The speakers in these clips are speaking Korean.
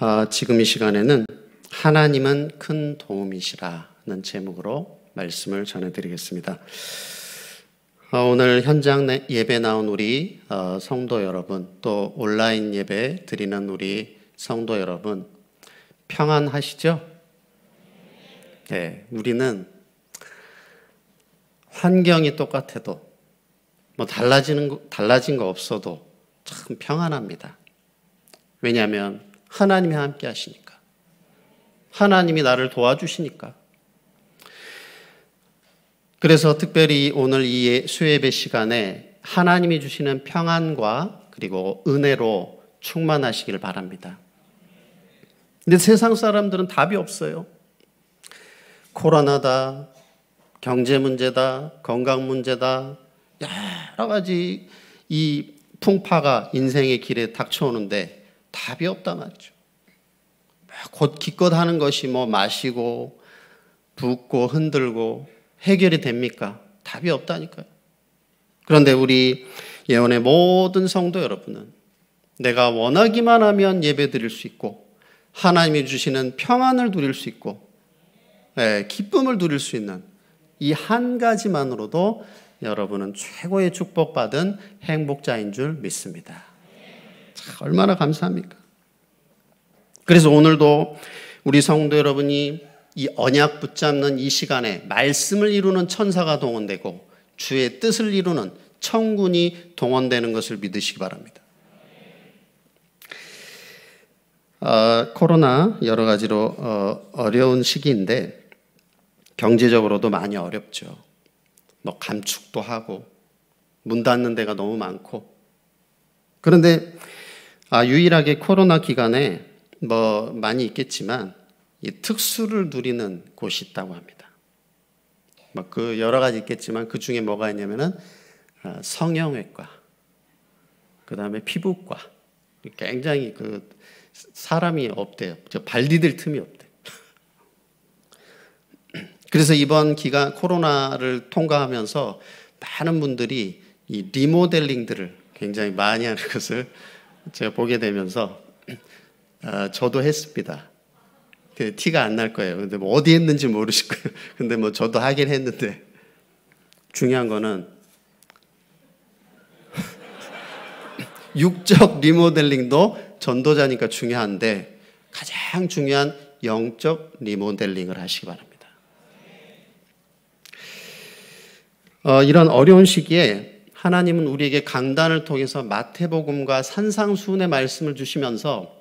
어, 지금 이 시간에는 하나님은 큰 도움이시라는 제목으로 말씀을 전해드리겠습니다. 어, 오늘 현장 예배 나온 우리 어, 성도 여러분 또 온라인 예배 드리는 우리 성도 여러분 평안하시죠? 네, 우리는 환경이 똑같아도 뭐 달라지는 달라진 거 없어도 참 평안합니다. 왜냐하면 하나님이 함께 하시니까. 하나님이 나를 도와주시니까. 그래서 특별히 오늘 이 수예배 시간에 하나님이 주시는 평안과 그리고 은혜로 충만하시길 바랍니다. 근데 세상 사람들은 답이 없어요. 코로나다, 경제 문제다, 건강 문제다, 여러 가지 이 풍파가 인생의 길에 닥쳐오는데 답이 없다 맞죠. 곧 기껏 하는 것이 뭐 마시고 붓고 흔들고 해결이 됩니까? 답이 없다니까요. 그런데 우리 예언의 모든 성도 여러분은 내가 원하기만 하면 예배 드릴 수 있고 하나님이 주시는 평안을 누릴 수 있고 예, 기쁨을 누릴 수 있는 이 한 가지만으로도 여러분은 최고의 축복받은 행복자인 줄 믿습니다. 얼마나 감사합니까? 그래서 오늘도 우리 성도 여러분이 이 언약 붙잡는 이 시간에 말씀을 이루는 천사가 동원되고 주의 뜻을 이루는 청군이 동원되는 것을 믿으시기 바랍니다. 어, 코로나 여러 가지로 어, 려운 시기인데 경제적으로도 많이 어렵죠. 뭐 감축도 하고 문 닫는 데가 너무 많고 그런데 아, 유일하게 코로나 기간에 뭐 많이 있겠지만 이 특수를 누리는 곳이 있다고 합니다. 막그 뭐 여러 가지 있겠지만 그 중에 뭐가 있냐면은 아, 성형외과, 그 다음에 피부과. 굉장히 그 사람이 없대요. 발 디딜 틈이 없대. 그래서 이번 기간 코로나를 통과하면서 많은 분들이 이 리모델링들을 굉장히 많이 하는 것을 제가 보게 되면서 아, 저도 했습니다. 그 티가 안 날 거예요. 근데 뭐 어디 했는지 모르실 거예요. 근데 뭐 저도 하긴 했는데 중요한 거는 육적 리모델링도 전도자니까 중요한데 가장 중요한 영적 리모델링을 하시기 바랍니다. 어, 이런 어려운 시기에 하나님은 우리에게 강단을 통해서 마태복음과 산상수훈의 말씀을 주시면서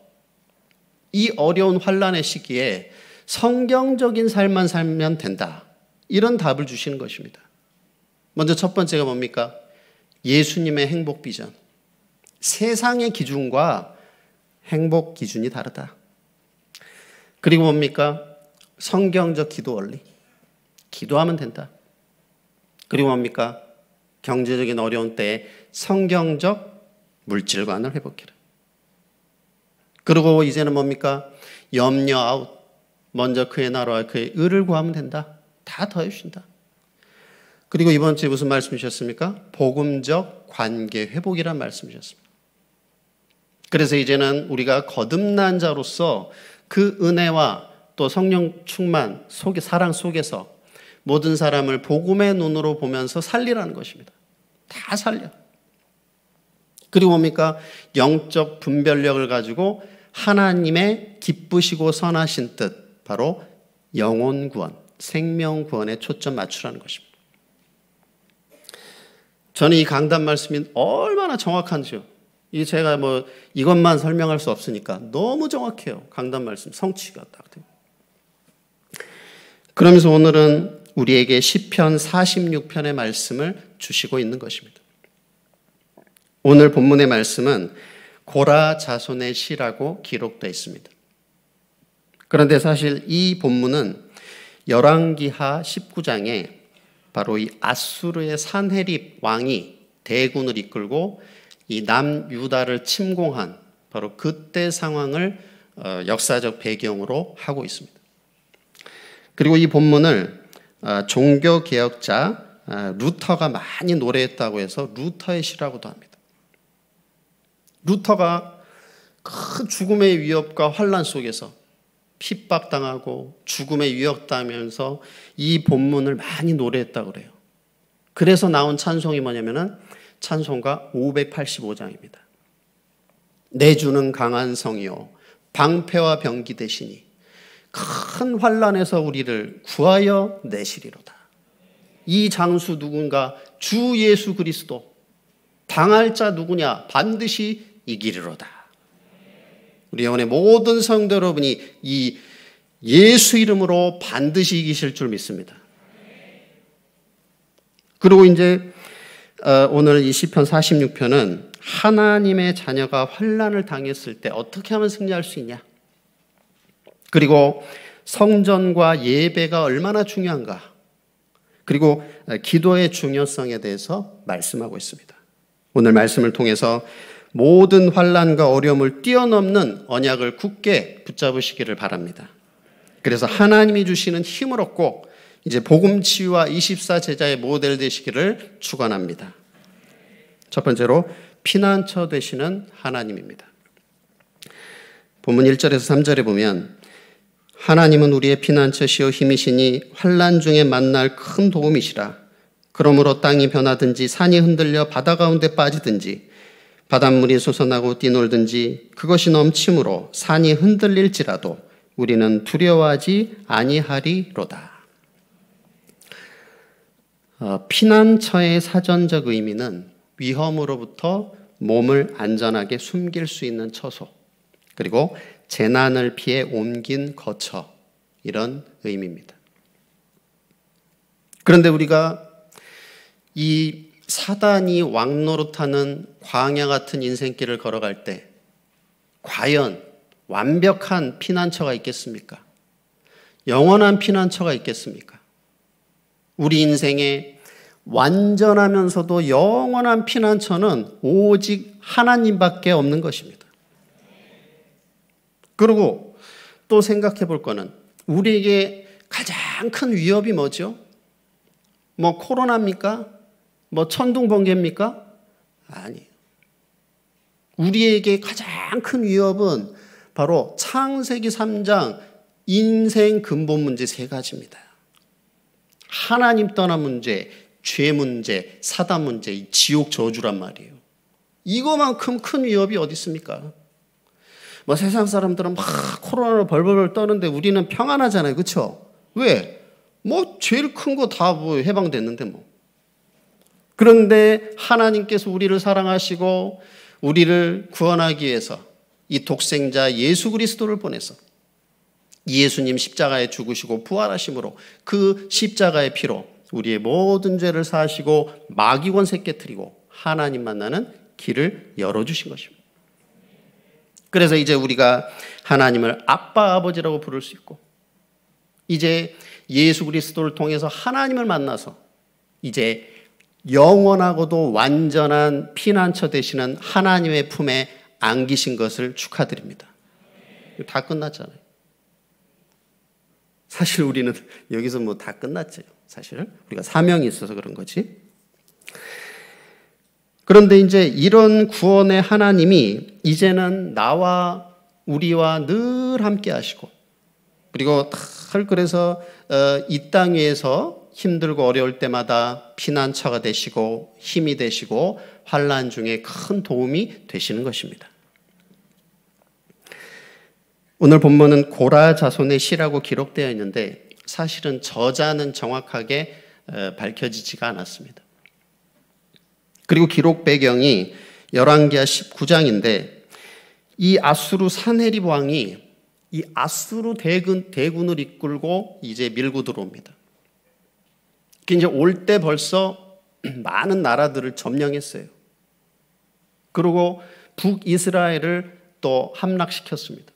이 어려운 환란의 시기에 성경적인 삶만 살면 된다. 이런 답을 주시는 것입니다. 먼저 첫 번째가 뭡니까? 예수님의 행복 비전. 세상의 기준과 행복 기준이 다르다. 그리고 뭡니까? 성경적 기도 원리. 기도하면 된다. 그리고 뭡니까? 경제적인 어려운 때에 성경적 물질관을 회복해라. 그리고 이제는 뭡니까? 염려 아웃. 먼저 그의 나라와 그의 의를 구하면 된다. 다 더해주신다. 그리고 이번 주에 무슨 말씀 주셨습니까? 복음적 관계 회복이란 말씀 주셨습니다. 그래서 이제는 우리가 거듭난 자로서 그 은혜와 또 성령 충만 속에 사랑 속에서 모든 사람을 복음의 눈으로 보면서 살리라는 것입니다. 다 살려. 그리고 뭡니까? 영적 분별력을 가지고 하나님의 기쁘시고 선하신 뜻, 바로 영혼 구원, 생명 구원에 초점 맞추라는 것입니다. 저는 이 강단 말씀이 얼마나 정확한지요. 이 제가 뭐 이것만 설명할 수 없으니까 너무 정확해요. 강단 말씀 성취가 딱 돼요. 그러면서 오늘은 우리에게 시편 46편의 말씀을 주시고 있는 것입니다. 오늘 본문의 말씀은 고라 자손의 시라고 기록되어 있습니다. 그런데 사실 이 본문은 열왕기하 19장에 바로 이 아수르의 산헤립 왕이 대군을 이끌고 이 남유다를 침공한 바로 그때 상황을 어, 역사적 배경으로 하고 있습니다. 그리고 이 본문을 아, 종교 개혁자 아, 루터가 많이 노래했다고 해서 루터의 시라고도 합니다. 루터가 큰 죽음의 위협과 환란 속에서 핍박당하고 죽음의 위협당하면서 이 본문을 많이 노래했다고 그래요. 그래서 나온 찬송이 뭐냐면은 찬송가 585장입니다. 내 주는 강한 성이요 방패와 병기 되시니 큰 환란에서 우리를 구하여 내시리로다. 이 장수 누군가 주 예수 그리스도 당할 자 누구냐 반드시 이기리로다. 우리 영혼의 모든 성도 여러분이 이 예수 이름으로 반드시 이기실 줄 믿습니다. 그리고 이제 어, 오늘 이 시편 46편은 하나님의 자녀가 환란을 당했을 때 어떻게 하면 승리할 수 있냐? 그리고 성전과 예배가 얼마나 중요한가. 그리고 기도의 중요성에 대해서 말씀하고 있습니다. 오늘 말씀을 통해서 모든 환란과 어려움을 뛰어넘는 언약을 굳게 붙잡으시기를 바랍니다. 그래서 하나님이 주시는 힘을 얻고 이제 복음 치유와 24 제자의 모델 되시기를 축원합니다. 첫 번째로 피난처 되시는 하나님입니다. 본문 1절에서 3절에 보면 하나님은 우리의 피난처시요 힘이시니 환란 중에 만날 큰 도움이시라. 그러므로 땅이 변하든지 산이 흔들려 바다 가운데 빠지든지 바닷물이 솟아나고 뛰놀든지 그것이 넘침으로 산이 흔들릴지라도 우리는 두려워하지 아니하리로다. 어, 피난처의 사전적 의미는 위험으로부터 몸을 안전하게 숨길 수 있는 처소, 그리고 재난을 피해 옮긴 거처 이런 의미입니다. 그런데 우리가 이 사단이 왕노릇하는 광야 같은 인생길을 걸어갈 때 과연 완벽한 피난처가 있겠습니까? 영원한 피난처가 있겠습니까? 우리 인생에 완전하면서도 영원한 피난처는 오직 하나님밖에 없는 것입니다. 그리고 또 생각해 볼 거는 우리에게 가장 큰 위협이 뭐죠? 뭐 코로나입니까? 뭐 천둥 번개입니까? 아니. 우리에게 가장 큰 위협은 바로 창세기 3장 인생 근본 문제 세 가지입니다. 하나님 떠난 문제, 죄 문제, 사단 문제, 지옥 저주란 말이에요. 이거만큼 큰 위협이 어디 있습니까? 뭐 세상 사람들은 막 코로나로 벌벌 떠는데 우리는 평안하잖아요. 그렇죠? 왜? 뭐 제일 큰 거 다 뭐 해방됐는데 뭐. 그런데 하나님께서 우리를 사랑하시고 우리를 구원하기 위해서 이 독생자 예수 그리스도를 보내서 예수님 십자가에 죽으시고 부활하심으로 그 십자가의 피로 우리의 모든 죄를 사하시고 마귀 권세 깨뜨리고 하나님 만나는 길을 열어주신 것입니다. 그래서 이제 우리가 하나님을 아빠 아버지라고 부를 수 있고 이제 예수 그리스도를 통해서 하나님을 만나서 이제 영원하고도 완전한 피난처 되시는 하나님의 품에 안기신 것을 축하드립니다. 다 끝났잖아요. 사실 우리는 여기서 뭐 다 끝났죠. 사실 우리가 사명이 있어서 그런 거지. 그런데 이제 이런 구원의 하나님이 이제는 나와 우리와 늘 함께 하시고 그리고 탁 그래서 어, 이땅 위에서 힘들고 어려울 때마다 피난처가 되시고 힘이 되시고 환란 중에 큰 도움이 되시는 것입니다. 오늘 본문은 고라 자손의 시라고 기록되어 있는데 사실은 저자는 정확하게 어, 밝혀지지가 않았습니다. 그리고 기록 배경이 열왕기하 19장인데 이 아수르 산헤립 왕이 이 아수르 대군 대군을 이끌고 이제 밀고 들어옵니다. 이제 올 때 벌써 많은 나라들을 점령했어요. 그리고 북이스라엘을 또 함락시켰습니다.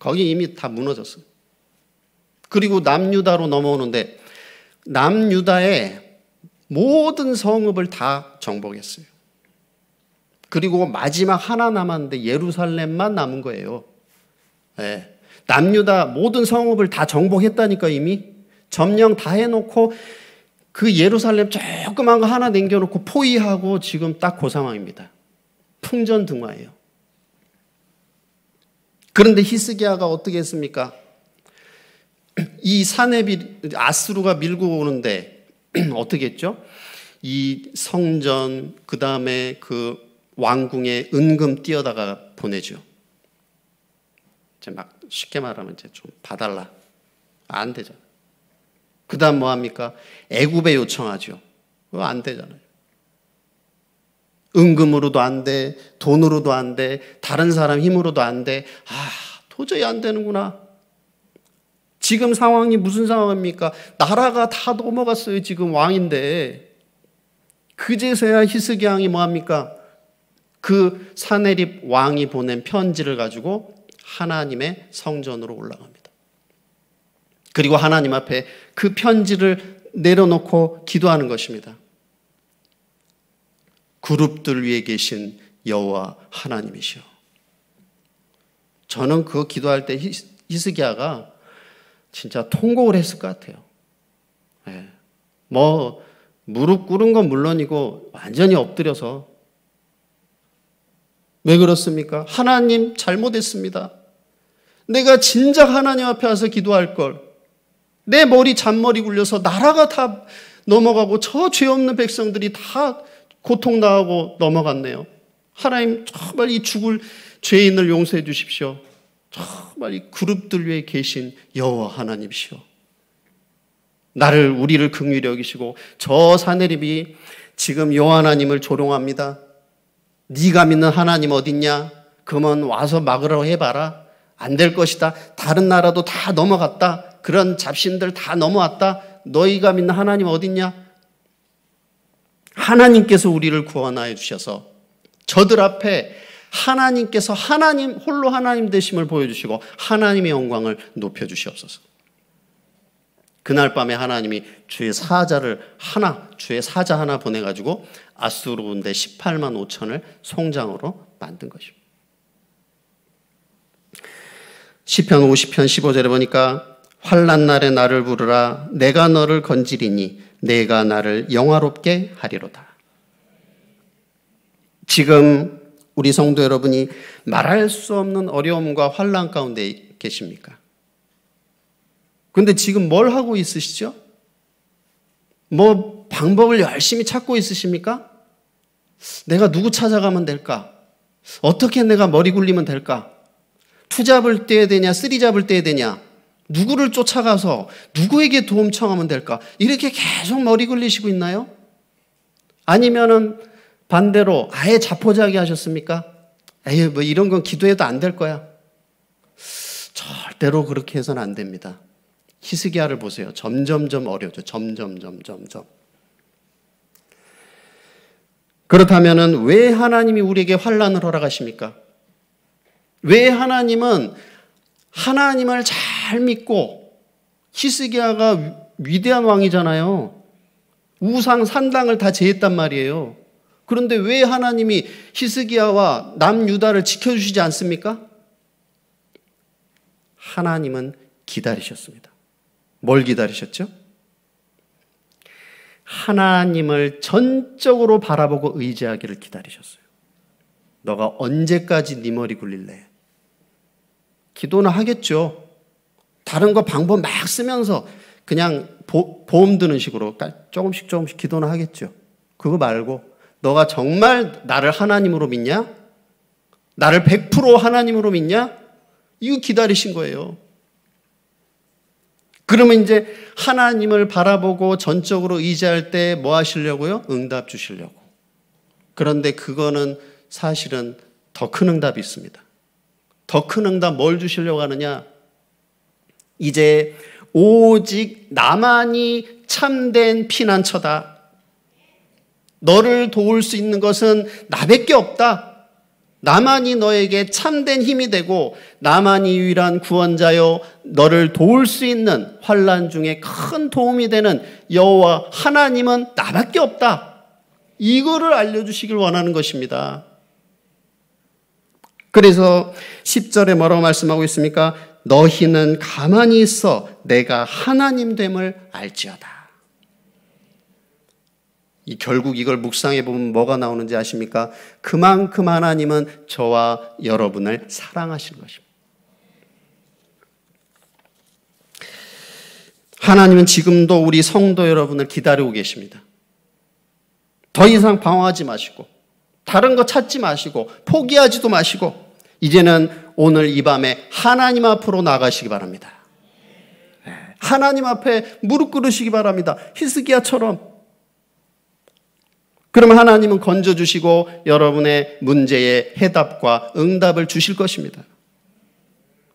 거기 이미 다 무너졌어요. 그리고 남유다로 넘어오는데 남유다에 모든 성읍을 다 정복했어요. 그리고 마지막 하나 남았는데 예루살렘만 남은 거예요. 네. 남유다 모든 성읍을 다 정복했다니까 이미 점령 다 해놓고 그 예루살렘 조그만 거 하나 남겨놓고 포위하고 지금 딱 그 상황입니다. 풍전등화예요. 그런데 히스기야가 어떻게 했습니까? 이 산에 아스루가 밀고 오는데 어떻게 했죠? 이 성전 그 다음에 그 왕궁에 은금 뛰어다가 보내죠. 이제 막 쉽게 말하면 이제 좀 봐달라 안 되잖아. 그다음 뭐 합니까? 애굽에 요청하죠. 그거 안 되잖아요. 은금으로도 안 돼, 돈으로도 안 돼, 다른 사람 힘으로도 안 돼. 아 도저히 안 되는구나. 지금 상황이 무슨 상황입니까? 나라가 다 넘어갔어요. 지금 왕인데. 그제서야 히스기 왕이 뭐합니까? 그 사내립 왕이 보낸 편지를 가지고 하나님의 성전으로 올라갑니다. 그리고 하나님 앞에 그 편지를 내려놓고 기도하는 것입니다. 그룹들 위에 계신 여호와 하나님이시여. 저는 그 기도할 때 히스기야가 진짜 통곡을 했을 것 같아요. 네. 뭐 무릎 꿇은 건 물론이고 완전히 엎드려서 왜 그렇습니까? 하나님 잘못했습니다. 내가 진작 하나님 앞에 와서 기도할 걸. 내 머리 잔머리 굴려서 나라가 다 넘어가고 저 죄 없는 백성들이 다 고통당하고 넘어갔네요. 하나님 정말 이 죽을 죄인을 용서해 주십시오. 정말 이 그룹들 위에 계신 여호와 하나님이시오 나를 우리를 긍휼히 여기시고 저 사내립이 지금 여호와 하나님을 조롱합니다. 네가 믿는 하나님 어딨냐? 그러 와서 막으라고 해봐라. 안 될 것이다. 다른 나라도 다 넘어갔다. 그런 잡신들 다 넘어왔다. 너희가 믿는 하나님 어딨냐? 하나님께서 우리를 구원하여 주셔서 저들 앞에 하나님께서 하나님 홀로 하나님 되심을 보여주시고 하나님의 영광을 높여 주시옵소서. 그날 밤에 하나님이 주의 사자를 하나 주의 사자 하나 보내 가지고 아수르 군대 18만 5천을 송장으로 만든 것입니다. 시편 50편 15절에 보니까 환란 날에 나를 부르라 내가 너를 건지리니 내가 나를 영화롭게 하리로다. 지금 우리 성도 여러분이 말할 수 없는 어려움과 환란 가운데 계십니까? 근데 지금 뭘 하고 있으시죠? 뭐 방법을 열심히 찾고 있으십니까? 내가 누구 찾아가면 될까? 어떻게 내가 머리 굴리면 될까? 투 잡을 때에 되냐, 쓰리 잡을 때에 되냐? 누구를 쫓아가서 누구에게 도움 청하면 될까? 이렇게 계속 머리 굴리시고 있나요? 아니면은 반대로 아예 자포자기 하셨습니까? 에이, 뭐 이런 건 기도해도 안 될 거야. 절대로 그렇게 해서는 안 됩니다. 히스기야를 보세요. 점점점 어려워져. 점점점점점. 그렇다면은 왜 하나님이 우리에게 환란을 허락하십니까? 왜 하나님은 하나님을 잘 믿고 히스기야가 위대한 왕이잖아요. 우상 산당을 다 제했단 말이에요. 그런데 왜 하나님이 히스기야와 남유다를 지켜주시지 않습니까? 하나님은 기다리셨습니다. 뭘 기다리셨죠? 하나님을 전적으로 바라보고 의지하기를 기다리셨어요. 너가 언제까지 네 머리 굴릴래? 기도는 하겠죠. 다른 거 방법 막 쓰면서 그냥 보, 보험 드는 식으로 조금씩 조금씩 기도는 하겠죠. 그거 말고 너가 정말 나를 하나님으로 믿냐? 나를 100% 하나님으로 믿냐? 이거 기다리신 거예요. 그러면 이제 하나님을 바라보고 전적으로 의지할 때 뭐 하시려고요? 응답 주시려고. 그런데 그거는 사실은 더 큰 응답이 있습니다. 더 큰 응답 뭘 주시려고 하느냐? 이제 오직 나만이 참된 피난처다. 너를 도울 수 있는 것은 나밖에 없다. 나만이 너에게 참된 힘이 되고 나만이 유일한 구원자요 너를 도울 수 있는 환란 중에 큰 도움이 되는 여호와 하나님은 나밖에 없다. 이거를 알려 주시길 원하는 것입니다. 그래서 10절에 뭐라고 말씀하고 있습니까? 너희는 가만히 있어 내가 하나님 됨을 알지어다. 결국 이걸 묵상해 보면 뭐가 나오는지 아십니까? 그만큼 하나님은 저와 여러분을 사랑하신 것입니다. 하나님은 지금도 우리 성도 여러분을 기다리고 계십니다. 더 이상 방황하지 마시고, 다른 거 찾지 마시고, 포기하지도 마시고, 이제는 오늘 이 밤에 하나님 앞으로 나가시기 바랍니다. 네. 하나님 앞에 무릎 꿇으시기 바랍니다. 히스기야처럼 그러면 하나님은 건져주시고 여러분의 문제에 해답과 응답을 주실 것입니다.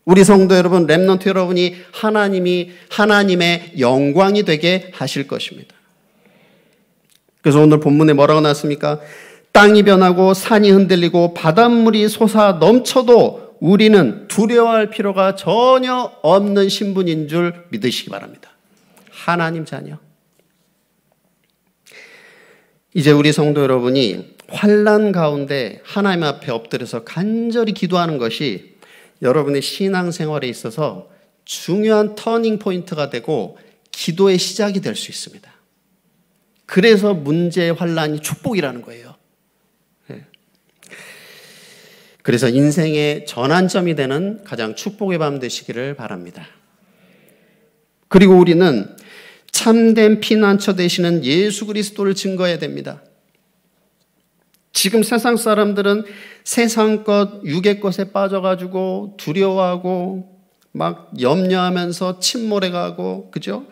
우리 성도 여러분, 랩넌트 여러분이 하나님이 하나님의 영광이 되게 하실 것입니다. 그래서 오늘 본문에 뭐라고 나왔습니까? 땅이 변하고 산이 흔들리고 바닷물이 솟아 넘쳐도 우리는 두려워할 필요가 전혀 없는 신분인 줄 믿으시기 바랍니다. 하나님 자녀. 이제 우리 성도 여러분이 환란 가운데 하나님 앞에 엎드려서 간절히 기도하는 것이 여러분의 신앙생활에 있어서 중요한 터닝 포인트가 되고 기도의 시작이 될 수 있습니다. 그래서 문제의 환란이 축복이라는 거예요. 예. 그래서 인생의 전환점이 되는 가장 축복의 밤 되시기를 바랍니다. 그리고 우리는 참된 피난처 되시는 예수 그리스도를 증거해야 됩니다. 지금 세상 사람들은 세상 것, 육의 것에 빠져가지고 두려워하고 막 염려하면서 침몰해가고, 그죠?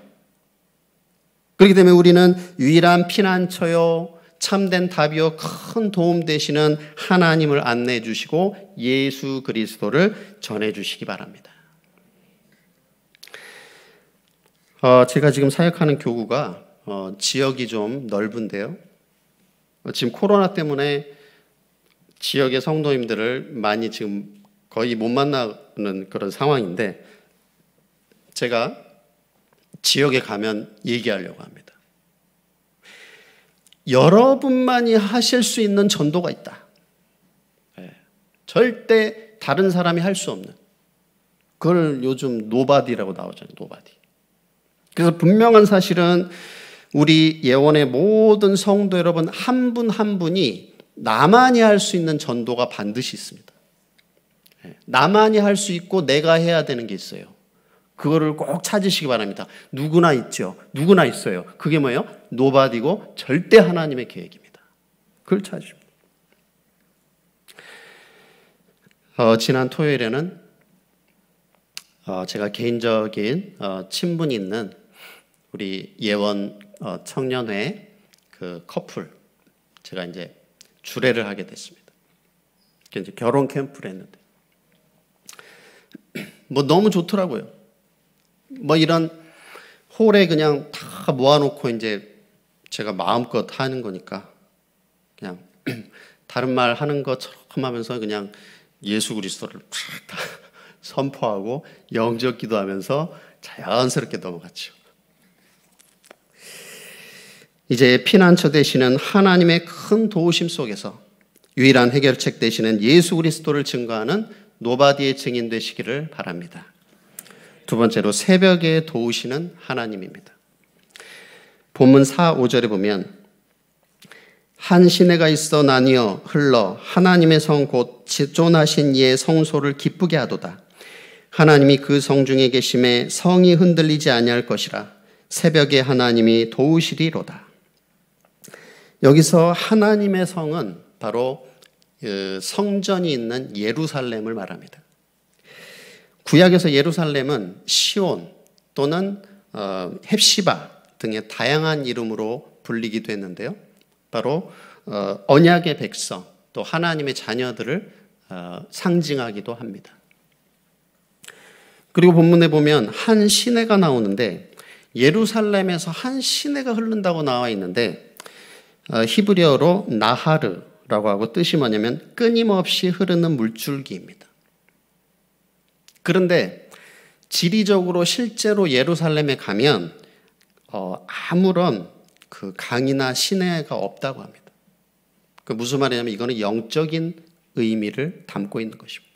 그렇기 때문에 우리는 유일한 피난처요, 참된 답이요, 큰 도움 되시는 하나님을 안내해 주시고 예수 그리스도를 전해 주시기 바랍니다. 어, 제가 지금 사역하는 교구가 어, 지역이 좀 넓은데요. 어, 지금 코로나 때문에 지역의 성도님들을 많이 지금 거의 못 만나는 그런 상황인데 제가 지역에 가면 얘기하려고 합니다. 여러분만이 하실 수 있는 전도가 있다. 예. 절대 다른 사람이 할 수 없는. 그걸 요즘 노바디라고 나오잖아요. 노바디. 그래서 분명한 사실은 우리 예원의 모든 성도 여러분 한 분한 한 분이 나만이 할 수 있는 전도가 반드시 있습니다. 예, 나만이 할 수 있고 내가 해야 되는 게 있어요. 그거를 꼭 찾으시기 바랍니다. 누구나 있죠. 누구나 있어요. 그게 뭐예요? 노바디고 절대 하나님의 계획입니다. 그걸 찾으십니다. 어, 지난 토요일에는 어, 제가 개인적인 어, 친분이 있는 우리 예원 어, 청년회 그 커플 제가 이제 주례를 하게 됐습니다. 이제 결혼 캠프를 했는데 뭐 너무 좋더라고요. 뭐 이런 홀에 그냥 다 모아놓고 이제 제가 마음껏 하는 거니까 그냥 다른 말 하는 것처럼 하면서 그냥 예수 그리스도를 팍 선포하고 영적 기도하면서 자연스럽게 넘어갔죠. 이제 피난처 되시는 하나님의 큰 도우심 속에서 유일한 해결책 되시는 예수 그리스도를 증거하는 노바디의 증인 되시기를 바랍니다. 두 번째로 새벽에 도우시는 하나님입니다. 본문 4, 5절에 보면 한 시내가 있어 나뉘어 흘러 하나님의 성곧 지존하신 이의 성소를 기쁘게 하도다. 하나님이 그 성 중에 계심에 성이 흔들리지 아니할 것이라 새벽에 하나님이 도우시리로다. 여기서 하나님의 성은 바로 어, 성전이 있는 예루살렘을 말합니다. 구약에서 예루살렘은 시온 또는 헵시바 어, 등의 다양한 이름으로 불리기도 했는데요. 바로 어, 언약의 백성 또 하나님의 자녀들을 상징하기도 합니다. 그리고 본문에 보면 한 시내가 나오는데 예루살렘에서 한 시내가 흐른다고 나와 있는데 어, 히브리어로 나하르라고 하고 뜻이 뭐냐면 끊임없이 흐르는 물줄기입니다. 그런데 지리적으로 실제로 예루살렘에 가면 어, 아무런 그 강이나 시내가 없다고 합니다. 그 무슨 말이냐면 이거는 영적인 의미를 담고 있는 것입니다.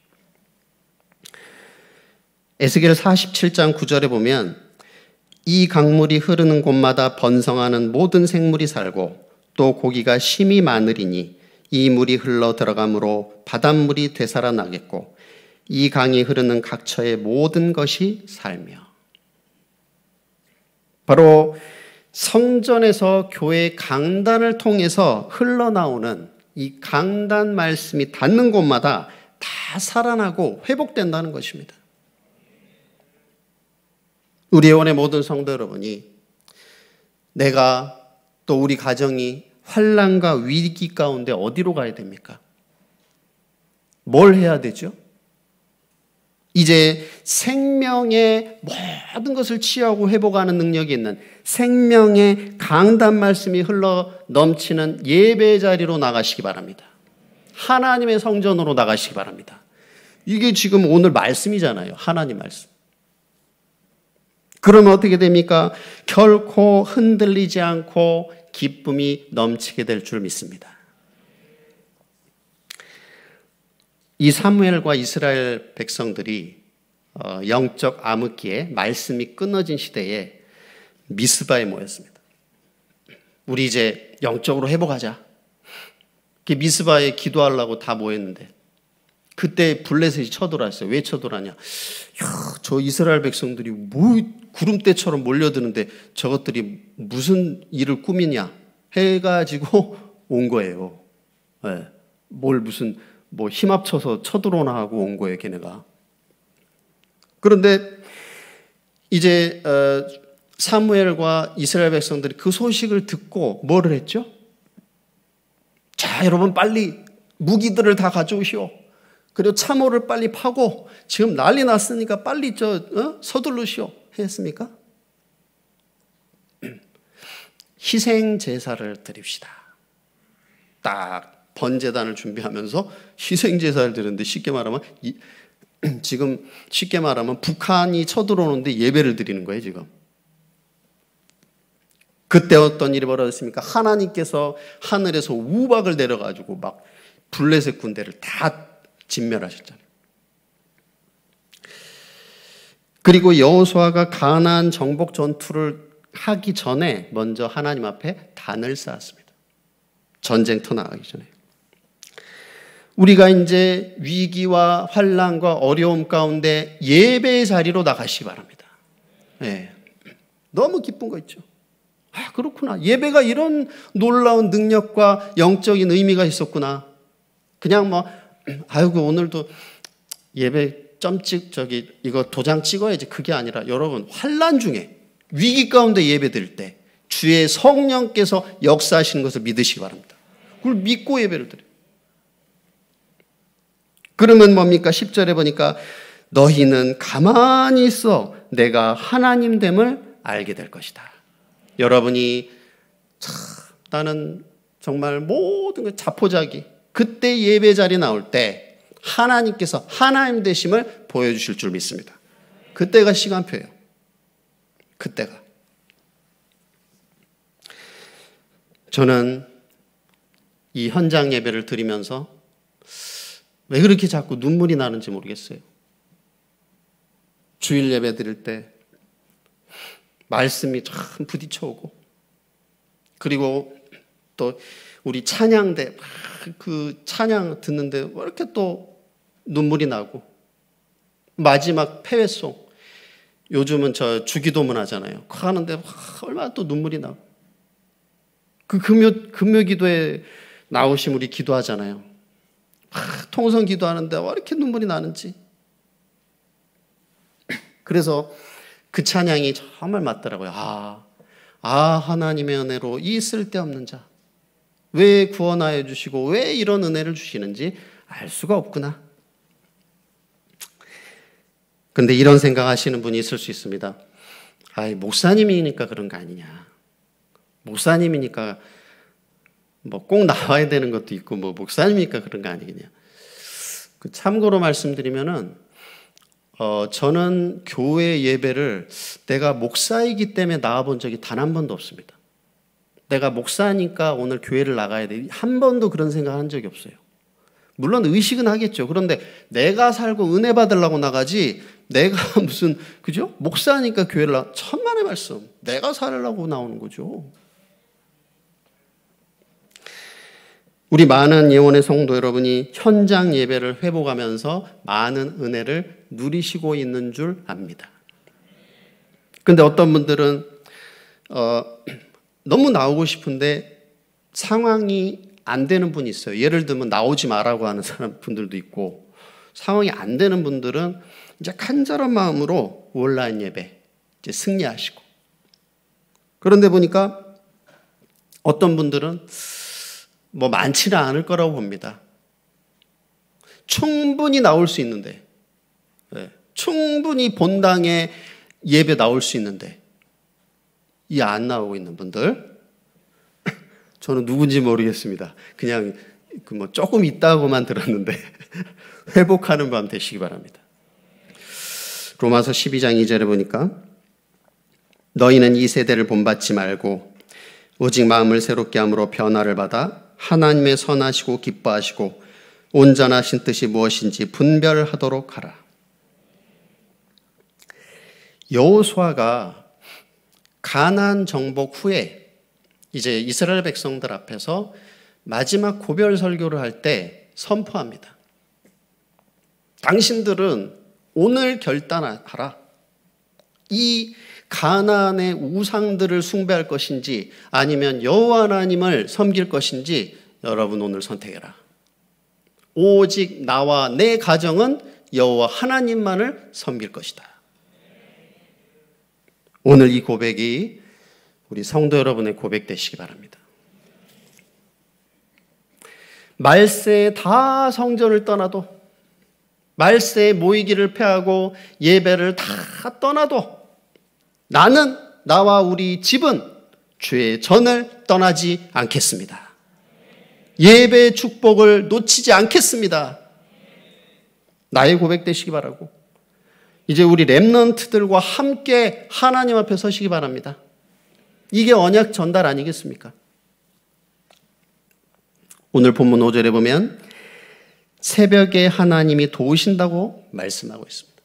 에스겔 47장 9절에 보면 이 강물이 흐르는 곳마다 번성하는 모든 생물이 살고 또 고기가 심히 많으리니 이 물이 흘러 들어가므로 바닷물이 되살아나겠고 이 강이 흐르는 각처의 모든 것이 살며 바로 성전에서 교회 강단을 통해서 흘러나오는 이 강단 말씀이 닿는 곳마다 다 살아나고 회복된다는 것입니다. 우리 회원의 모든 성도 여러분이 내가 또 우리 가정이 환란과 위기 가운데 어디로 가야 됩니까? 뭘 해야 되죠? 이제 생명의 모든 것을 치유하고 회복하는 능력이 있는 생명의 강단 말씀이 흘러 넘치는 예배 자리로 나가시기 바랍니다. 하나님의 성전으로 나가시기 바랍니다. 이게 지금 오늘 말씀이잖아요. 하나님 말씀. 그러면 어떻게 됩니까? 결코 흔들리지 않고 기쁨이 넘치게 될 줄 믿습니다. 이 사무엘과 이스라엘 백성들이 어, 영적 암흑기에 말씀이 끊어진 시대에 미스바에 모였습니다. 우리 이제 영적으로 회복하자. 미스바에 기도하려고 다 모였는데 그때 블레셋이 쳐들어왔어요. 왜 쳐들어왔냐? 야, 저 이스라엘 백성들이 뭐 구름대처럼 몰려드는데 저것들이 무슨 일을 꾸미냐 해가지고 온 거예요. 네. 뭘 무슨 뭐 힘 합쳐서 쳐들어오나 하고 온 거예요, 걔네가. 그런데 이제 어, 사무엘과 이스라엘 백성들이 그 소식을 듣고 뭐를 했죠? 자, 여러분 빨리 무기들을 다 가져오시오. 그리고 참호를 빨리 파고 지금 난리 났으니까 빨리 저 어? 서둘러시오 했습니까? 희생 제사를 드립시다. 딱 번제단을 준비하면서 희생 제사를 드는데 쉽게 말하면 이, 지금 쉽게 말하면 북한이 쳐들어오는데 예배를 드리는 거예요 지금. 그때 어떤 일이 벌어졌습니까? 하나님께서 하늘에서 우박을 내려가지고 막 블레셋 군대를 다 진멸하셨잖아요. 그리고 여호수아가 가나안 정복 전투를 하기 전에 먼저 하나님 앞에 단을 쌓았습니다. 전쟁터 나가기 전에. 우리가 이제 위기와 환란과 어려움 가운데 예배의 자리로 나가시기 바랍니다. 예. 너무 기쁜 거 있죠. 아, 그렇구나. 예배가 이런 놀라운 능력과 영적인 의미가 있었구나. 그냥 뭐 아이고 오늘도 예배 점찍 저기 이거 도장 찍어야지 그게 아니라 여러분 환란 중에 위기 가운데 예배 드릴 때 주의 성령께서 역사하시는 것을 믿으시기 바랍니다. 그걸 믿고 예배를 드려요. 그러면 뭡니까? 10절에 보니까 너희는 가만히 있어 내가 하나님 됨을 알게 될 것이다. 여러분이 참 나는 정말 모든 걸 자포자기 그때 예배 자리 나올 때 하나님께서 하나님 되심을 보여주실 줄 믿습니다. 그때가 시간표예요. 그때가. 저는 이 현장 예배를 드리면서 왜 그렇게 자꾸 눈물이 나는지 모르겠어요. 주일 예배 드릴 때 말씀이 참 부딪혀오고 그리고 또 우리 찬양대 그 찬양 듣는데 왜 이렇게 또 눈물이 나고 마지막 폐회송 요즘은 저 주기도문 하잖아요. 그 하는데 얼마나 또 눈물이 나고 그 금요 금요 기도에 나오신 우리 기도하잖아요. 아, 통성 기도하는데 왜 이렇게 눈물이 나는지. 그래서 그 찬양이 정말 맞더라고요. 아, 아 하나님의 은혜로 이 쓸데없는 자, 왜 구원하여 주시고 왜 이런 은혜를 주시는지 알 수가 없구나. 근데 이런 생각하시는 분이 있을 수 있습니다. 아, 목사님이니까 그런 거 아니냐. 목사님이니까 뭐 꼭 나와야 되는 것도 있고 뭐 목사님이니까 그런 거 아니겠냐. 그 참고로 말씀드리면은 어, 저는 교회 예배를 내가 목사이기 때문에 나와본 적이 단 한 번도 없습니다. 내가 목사니까 오늘 교회를 나가야 돼. 한 번도 그런 생각 한 적이 없어요. 물론 의식은 하겠죠. 그런데 내가 살고 은혜 받으려고 나가지 내가 무슨 그죠? 목사니까 교회를 나 천만의 말씀. 내가 살려고 나오는 거죠. 우리 많은 예원의 성도 여러분이 현장 예배를 회복하면서 많은 은혜를 누리시고 있는 줄 압니다. 근데 어떤 분들은 어, 너무 나오고 싶은데 상황이 안 되는 분이 있어요. 예를 들면 나오지 마라고 하는 사람 분들도 있고 상황이 안 되는 분들은 이제 간절한 마음으로 온라인 예배 이제 승리하시고 그런데 보니까 어떤 분들은 뭐 많지는 않을 거라고 봅니다. 충분히 나올 수 있는데 예, 충분히 본당에 예배 나올 수 있는데 이안 나오고 있는 분들 저는 누군지 모르겠습니다. 그냥 그 뭐 조금 있다고만 들었는데 회복하는 밤 되시기 바랍니다. 로마서 12장 2절에 보니까 너희는 이 세대를 본받지 말고 오직 마음을 새롭게 함으로 변화를 받아 하나님의 선하시고 기뻐하시고 온전하신 뜻이 무엇인지 분별하도록 하라. 여호수아가 가난 정복 후에 이제 이스라엘 백성들 앞에서 마지막 고별 설교를 할 때 선포합니다. 당신들은 오늘 결단하라. 이가나의 우상들을 숭배할 것인지 아니면 여호와 하나님을 섬길 것인지 여러분 오늘 선택해라. 오직 나와 내 가정은 여호와 하나님만을 섬길 것이다. 오늘 이 고백이 우리 성도 여러분의 고백 되시기 바랍니다. 말세에 다 성전을 떠나도 말세에 모이기를 패하고 예배를 다 떠나도 나는 나와 우리 집은 주의 전을 떠나지 않겠습니다. 예배 축복을 놓치지 않겠습니다. 나의 고백 되시기 바라고 이제 우리 랩넌트들과 함께 하나님 앞에 서시기 바랍니다. 이게 언약 전달 아니겠습니까? 오늘 본문 5절에 보면 새벽에 하나님이 도우신다고 말씀하고 있습니다.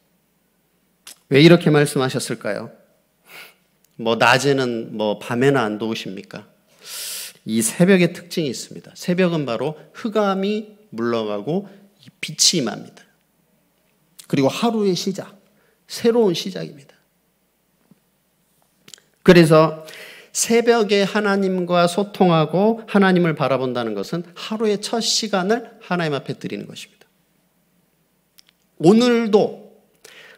왜 이렇게 말씀하셨을까요? 뭐 낮에는 뭐 밤에는 안 도우십니까? 이 새벽의 특징이 있습니다. 새벽은 바로 흑암이 물러가고 빛이 임합니다. 그리고 하루의 시작. 새로운 시작입니다. 그래서 새벽에 하나님과 소통하고 하나님을 바라본다는 것은 하루의 첫 시간을 하나님 앞에 드리는 것입니다. 오늘도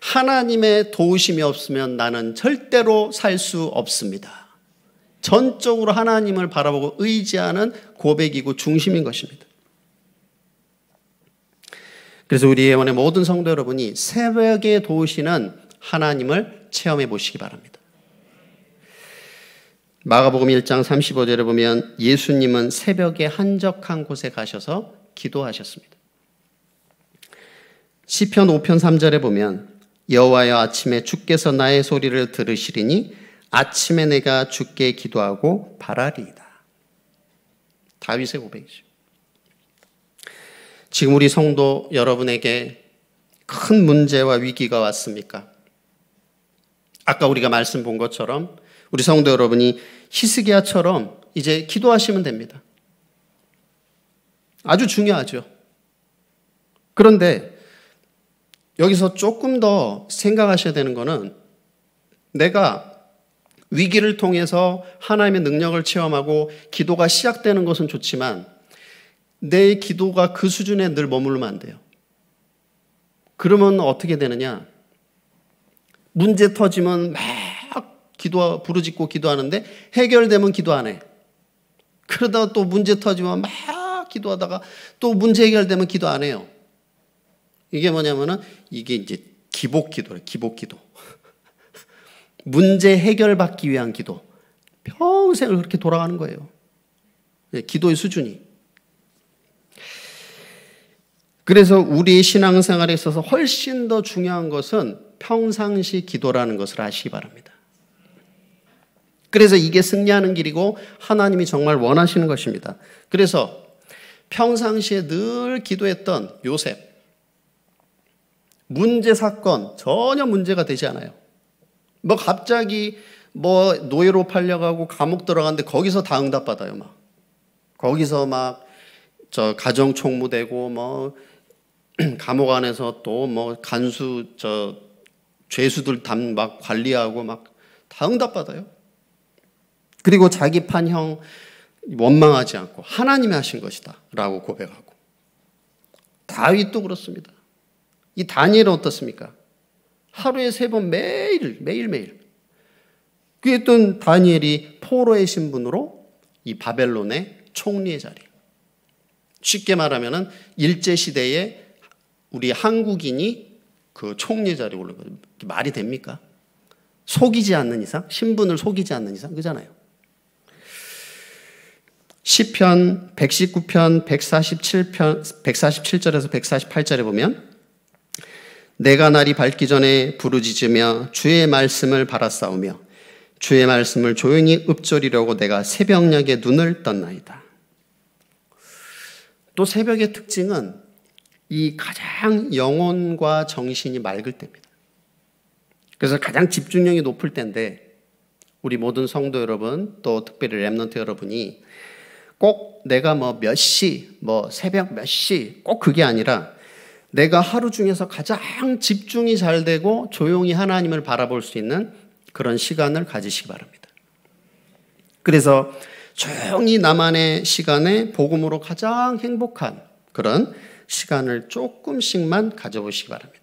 하나님의 도우심이 없으면 나는 절대로 살 수 없습니다. 전적으로 하나님을 바라보고 의지하는 고백이고 중심인 것입니다. 그래서 우리 예원의 모든 성도 여러분이 새벽에 도우시는 하나님을 체험해 보시기 바랍니다. 마가복음 1장 35절에 보면 예수님은 새벽에 한적한 곳에 가셔서 기도하셨습니다. 시편 5편 3절에 보면 여호와여 아침에 주께서 나의 소리를 들으시리니 아침에 내가 주께 기도하고 바라리이다. 다윗의 고백이죠. 지금 우리 성도 여러분에게 큰 문제와 위기가 왔습니까? 아까 우리가 말씀 본 것처럼 우리 성도 여러분이 히스기야처럼 이제 기도하시면 됩니다. 아주 중요하죠. 그런데 여기서 조금 더 생각하셔야 되는 것은 내가 위기를 통해서 하나님의 능력을 체험하고 기도가 시작되는 것은 좋지만 내 기도가 그 수준에 늘머물르면안 돼요. 그러면 어떻게 되느냐? 문제 터지면 막 기도 부르짖고 기도하는데 해결되면 기도 안 해. 그러다가 또 문제 터지면 막 기도하다가 또 문제 해결되면 기도 안 해요. 이게 뭐냐면은 이게 이제 기복 기도래. 기복 기도. 문제 해결받기 위한 기도. 평생을 그렇게 돌아가는 거예요. 예, 기도의 수준이. 그래서 우리 신앙생활에 있어서 훨씬 더 중요한 것은 평상시 기도라는 것을 아시기 바랍니다. 그래서 이게 승리하는 길이고 하나님이 정말 원하시는 것입니다. 그래서 평상시에 늘 기도했던 요셉. 문제 사건 전혀 문제가 되지 않아요. 뭐 갑자기 뭐 노예로 팔려가고 감옥 들어갔는데 거기서 다 응답받아요, 막. 거기서 막 저 가정 총무되고 뭐 감옥 안에서 또 뭐 간수 저 죄수들 담막 관리하고 막 다 응답받아요. 그리고 자기 판형 원망하지 않고 하나님이 하신 것이다라고 고백하고 다윗도 그렇습니다. 이 다니엘은 어떻습니까? 하루에 세 번 매일 매일 매일 그랬던 다니엘이 포로의 신분으로 이 바벨론의 총리의 자리 쉽게 말하면 일제 시대의 우리 한국인이 그 총리 자리에 올라 말이 됩니까? 속이지 않는 이상, 신분을 속이지 않는 이상, 그잖아요. 1편 119편, 147편, 147절에서 148절에 보면 내가 날이 밝기 전에 부르짖으며 주의 말씀을 바라싸우며 주의 말씀을 조용히 읊조리려고 내가 새벽녘에 눈을 떴나이다. 또 새벽의 특징은 이 가장 영혼과 정신이 맑을 때입니다. 그래서 가장 집중력이 높을 때인데 우리 모든 성도 여러분 또 특별히 랩런트 여러분이 꼭 내가 뭐 몇 시, 뭐 새벽 몇 시 꼭 그게 아니라 내가 하루 중에서 가장 집중이 잘 되고 조용히 하나님을 바라볼 수 있는 그런 시간을 가지시기 바랍니다. 그래서 조용히 나만의 시간에 복음으로 가장 행복한 그런 시간을 조금씩만 가져보시기 바랍니다.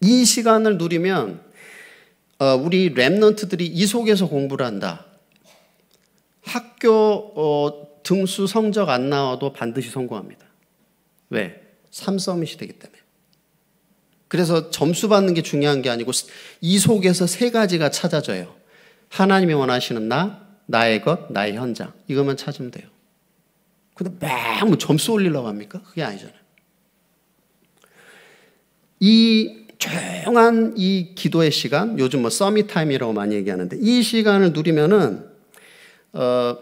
이 시간을 누리면 어, 우리 랩런트들이 이 속에서 공부를 한다. 학교 어, 등수 성적 안 나와도 반드시 성공합니다. 왜? 삼서밋이 되기 때문에. 그래서 점수 받는 게 중요한 게 아니고 이 속에서 세 가지가 찾아져요. 하나님이 원하시는 나, 나의 것, 나의 현장. 이것만 찾으면 돼요. 근데 막뭐 점수 올리려고 합니까? 그게 아니잖아요. 이 조용한 이 기도의 시간, 요즘 뭐 서밋 타임이라고 많이 얘기하는데 이 시간을 누리면은 어,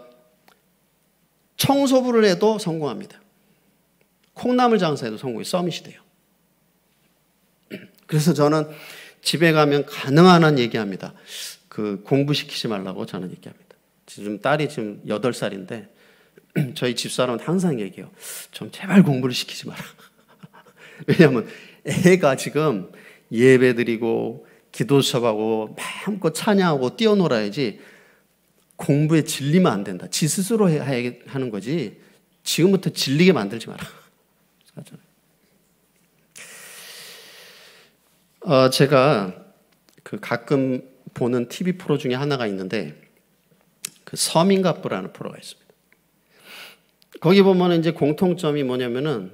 청소부를 해도 성공합니다. 콩나물 장사에도 성공이 서밋이 돼요. 그래서 저는 집에 가면 가능한 한 얘기합니다. 그 공부시키지 말라고 저는 얘기합니다. 지금 딸이 지금 8살인데 저희 집사람은 항상 얘기해요. 좀 제발 공부를 시키지 마라. 왜냐하면 애가 지금 예배 드리고 기도 수하고 마음껏 찬양하고 뛰어놀아야지 공부에 질리면 안 된다. 지 스스로 해야 하는 거지. 지금부터 질리게 만들지 마라. 어, 제가 그 가끔 보는 TV 프로 중에 하나가 있는데 그 서민가부라는 프로가 있습니다. 거기 보면 이제 공통점이 뭐냐면은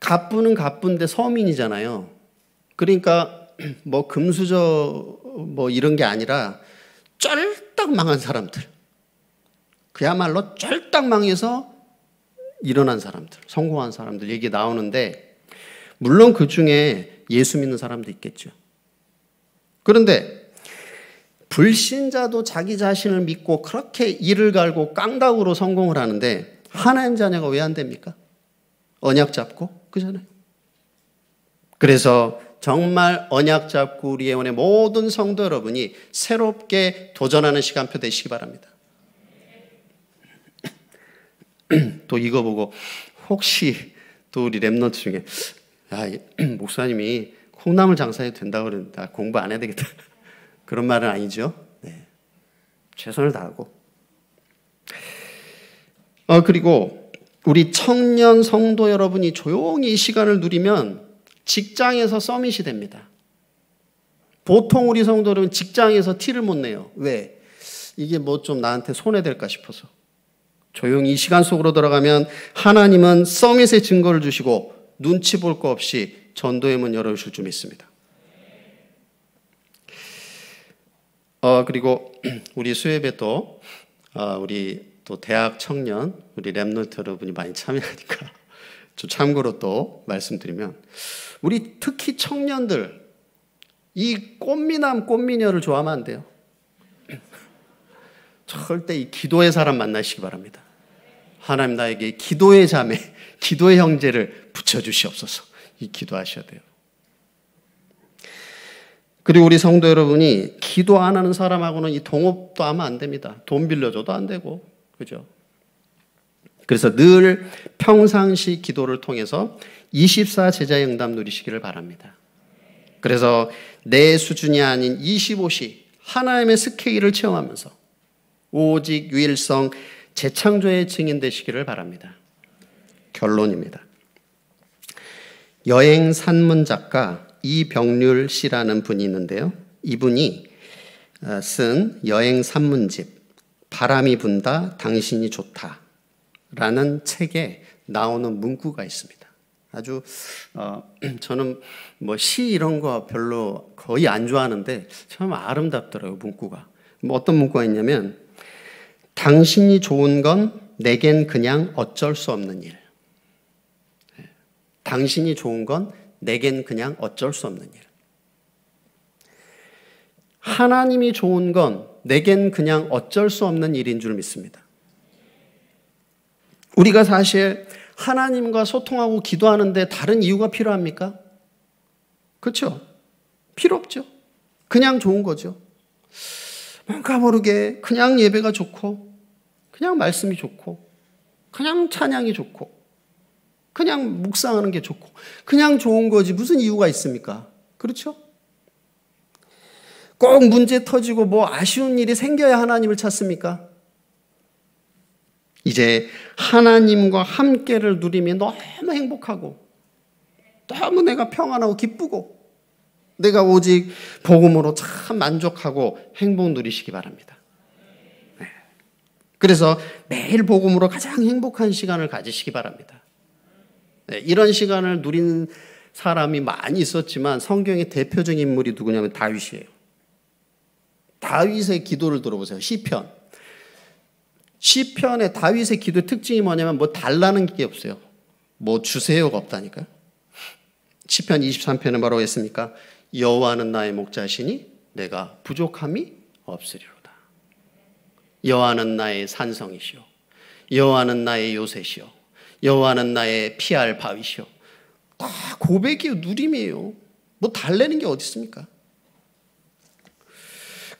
갑부는 갑부인데 서민이잖아요. 그러니까 뭐 금수저 뭐 이런 게 아니라 쫄딱 망한 사람들. 그야말로 쫄딱 망해서 일어난 사람들, 성공한 사람들 얘기 나오는데 물론 그 중에 예수 믿는 사람도 있겠죠. 그런데 불신자도 자기 자신을 믿고 그렇게 이를 갈고 깡다구로 성공을 하는데 하나님 자녀가 왜 안 됩니까? 언약 잡고 그잖아요. 그래서 정말 언약 잡고 우리 예원의 모든 성도 여러분이 새롭게 도전하는 시간표 되시기 바랍니다. 또 이거 보고 혹시 또 우리 랩넌트 중에 아, 목사님이 콩나물 장사해도 된다고 그러는데 공부 안 해야 되겠다. 그런 말은 아니죠. 네. 최선을 다하고 어, 그리고 우리 청년 성도 여러분이 조용히 이 시간을 누리면 직장에서 서밋이 됩니다. 보통 우리 성도 여 직장에서 티를 못 내요. 왜? 이게 뭐 좀 나한테 손해될까 싶어서. 조용히 이 시간 속으로 들어가면 하나님은 서밋의 증거를 주시고 눈치 볼 거 없이 전도의 문 열어주실 줄 믿습니다. 어, 그리고 우리 수협에도 어, 우리 또 대학 청년 우리 랩넌트 여러분이 많이 참여하니까 좀 참고로 또 말씀드리면 우리 특히 청년들 이 꽃미남 꽃미녀를 좋아하면 안 돼요. 절대 이 기도의 사람 만나시기 바랍니다. 하나님 나에게 기도의 자매, 기도의 형제를 붙여주시옵소서. 이 기도하셔야 돼요. 그리고 우리 성도 여러분이 기도 안 하는 사람하고는 이 동업도 하면 안 됩니다. 돈 빌려줘도 안 되고, 그죠? 그래서 늘 평상시 기도를 통해서 24 제자의 응답 누리시기를 바랍니다. 그래서 내 수준이 아닌 25시 하나님의 스케일을 체험하면서 오직 유일성 재창조의 증인 되시기를 바랍니다. 결론입니다. 여행 산문 작가 이병률 씨라는 분이 있는데요. 이분이 어, 쓴 여행 산문집 바람이 분다, 당신이 좋다. 라는 책에 나오는 문구가 있습니다. 아주, 어, 저는 뭐 시 이런 거 별로 거의 안 좋아하는데 참 아름답더라고요, 문구가. 뭐 어떤 문구가 있냐면, 당신이 좋은 건 내겐 그냥 어쩔 수 없는 일. 네. 당신이 좋은 건 내겐 그냥 어쩔 수 없는 일. 하나님이 좋은 건 내겐 그냥 어쩔 수 없는 일인 줄 믿습니다. 우리가 사실 하나님과 소통하고 기도하는데 다른 이유가 필요합니까? 그렇죠? 필요 없죠. 그냥 좋은 거죠. 뭔가 그러니까 모르게 그냥 예배가 좋고 그냥 말씀이 좋고 그냥 찬양이 좋고 그냥 묵상하는 게 좋고 그냥 좋은 거지 무슨 이유가 있습니까? 그렇죠? 꼭 문제 터지고 뭐 아쉬운 일이 생겨야 하나님을 찾습니까? 이제 하나님과 함께를 누리면 너무 행복하고 너무 내가 평안하고 기쁘고 내가 오직 복음으로 참 만족하고 행복 누리시기 바랍니다. 네. 그래서 매일 복음으로 가장 행복한 시간을 가지시기 바랍니다. 네. 이런 시간을 누리는 사람이 많이 있었지만 성경의 대표적인 인물이 누구냐면 다윗이에요. 다윗의 기도를 들어보세요. 시편. 시편의 다윗의 기도의 특징이 뭐냐면 뭐 달라는 게 없어요. 뭐 주세요가 없다니까 시편 23편에 바로 했습니까? 여호와는 나의 목자시니 내가 부족함이 없으리로다. 여호와는 나의 산성이시오. 여호와는 나의 요새시오. 여호와는 나의 피할 바위시오. 다고백이 누림이에요. 뭐 달래는 게 어디 있습니까?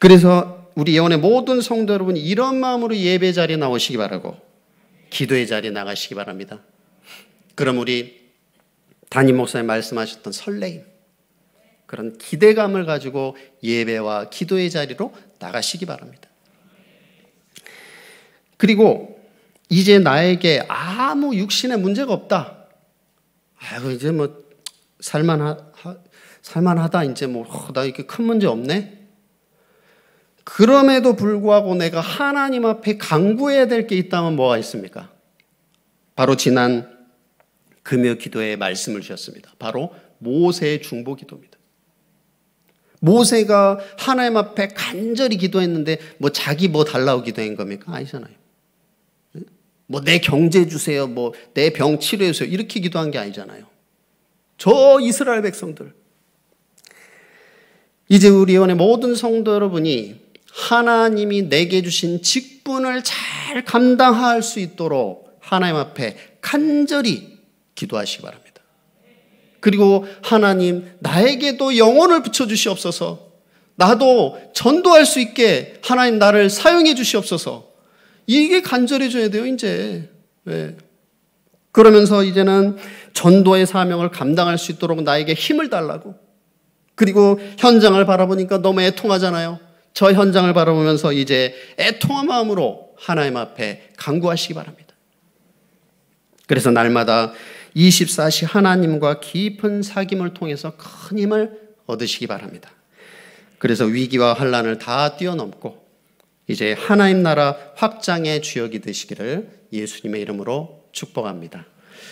그래서 우리 예원의 모든 성도 여러분 이런 마음으로 예배 자리에 나오시기 바라고 기도의 자리에 나가시기 바랍니다. 그럼 우리 담임 목사님 말씀하셨던 설레임 그런 기대감을 가지고 예배와 기도의 자리로 나가시기 바랍니다. 그리고 이제 나에게 아무 육신의 문제가 없다. 아유 이제 뭐 살만하 살만하다 이제 뭐나 어, 이렇게 큰 문제 없네. 그럼에도 불구하고 내가 하나님 앞에 강구해야 될 게 있다면 뭐가 있습니까? 바로 지난 금요 기도에 말씀을 주셨습니다. 바로 모세의 중보 기도입니다. 모세가 하나님 앞에 간절히 기도했는데 뭐 자기 뭐 달라고 기도한 겁니까? 아니잖아요. 뭐 내 경제 주세요. 뭐 내 병 치료해 주세요. 이렇게 기도한 게 아니잖아요. 저 이스라엘 백성들. 이제 우리 원의 모든 성도 여러분이 하나님이 내게 주신 직분을 잘 감당할 수 있도록 하나님 앞에 간절히 기도하시기 바랍니다. 그리고 하나님 나에게도 영혼을 붙여 주시옵소서. 나도 전도할 수 있게 하나님 나를 사용해 주시옵소서. 이게 간절해져야 돼요, 이제. 네. 그러면서 이제는 전도의 사명을 감당할 수 있도록 나에게 힘을 달라고. 그리고 현장을 바라보니까 너무 애통하잖아요. 저 현장을 바라보면서 이제 애통한 마음으로 하나님 앞에 강구하시기 바랍니다. 그래서 날마다 24시 하나님과 깊은 사귐을 통해서 큰 힘을 얻으시기 바랍니다. 그래서 위기와 환란을 다 뛰어넘고 이제 하나님 나라 확장의 주역이 되시기를 예수님의 이름으로 축복합니다.